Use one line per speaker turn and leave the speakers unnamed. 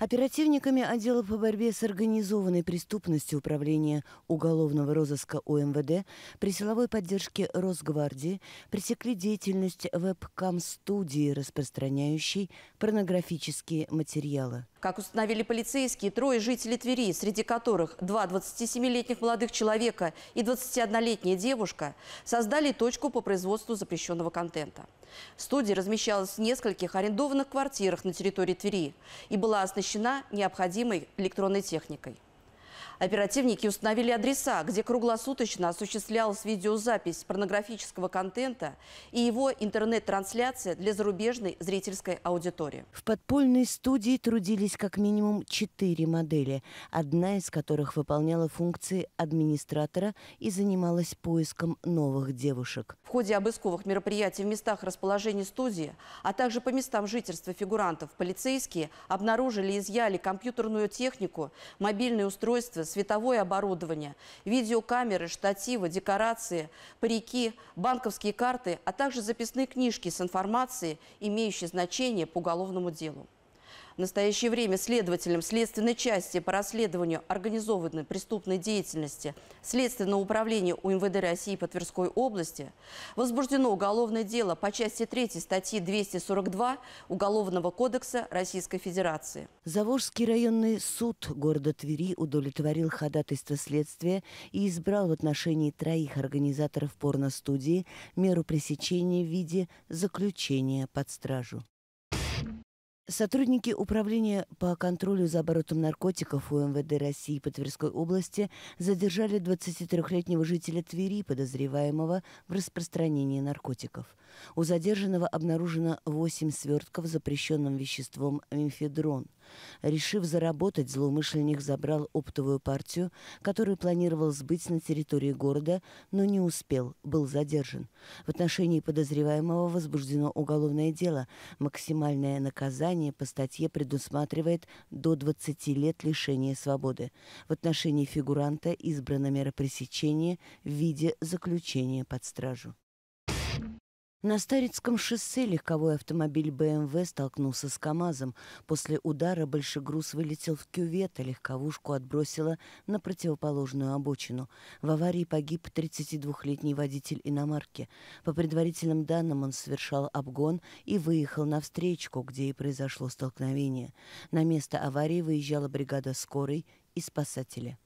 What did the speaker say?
Оперативниками отдела по борьбе с организованной преступностью Управления уголовного розыска УМВД при силовой поддержке Росгвардии пресекли деятельность вебкам-студии, распространяющей порнографические материалы.
Как установили полицейские, трое жителей Твери, среди которых два 27-летних молодых человека и 21-летняя девушка, создали точку по производству запрещенного контента. Студия размещалась в нескольких арендованных квартирах на территории Твери и была оснащена необходимой электронной техникой. Оперативники установили адреса, где круглосуточно осуществлялась видеозапись порнографического контента и его интернет-трансляция для зарубежной зрительской аудитории. В
подпольной студии трудились как минимум четыре модели, одна из которых выполняла функции администратора и занималась поиском новых девушек.
В ходе обысковых мероприятий в местах расположения студии, а также по местам жительства фигурантов, полицейские обнаружили и изъяли компьютерную технику, мобильные устройства, световое оборудование, видеокамеры, штативы, декорации, парики, банковские карты, а также записные книжки с информацией, имеющей значение по уголовному делу. В настоящее время следователям следственной части по расследованию организованной преступной деятельности Следственного управления УМВД России по Тверской области возбуждено уголовное дело по части 3 статьи 242 Уголовного кодекса Российской Федерации.
Заволжский районный суд города Твери удовлетворил ходатайство следствия и избрал в отношении троих организаторов порно-студии меру пресечения в виде заключения под стражу. Сотрудники Управления по контролю за оборотом наркотиков УМВД России по Тверской области задержали 23-летнего жителя Твери, подозреваемого в распространении наркотиков. У задержанного обнаружено 8 свертков с запрещенным веществом мимфедрон. Решив заработать, злоумышленник забрал оптовую партию, которую планировал сбыть на территории города, но не успел, был задержан. В отношении подозреваемого возбуждено уголовное дело. Максимальное наказание наказание по статье предусматривает до 20 лет лишения свободы. В отношении фигуранта избрана мера пресечения в виде заключения под стражу. На Старицком шоссе легковой автомобиль БМВ столкнулся с КАМАЗом. После удара большегруз вылетел в кювет, а легковушку отбросило на противоположную обочину. В аварии погиб 32-летний водитель иномарки. По предварительным данным, он совершал обгон и выехал на встречку, где и произошло столкновение. На место аварии выезжала бригада скорой и спасатели.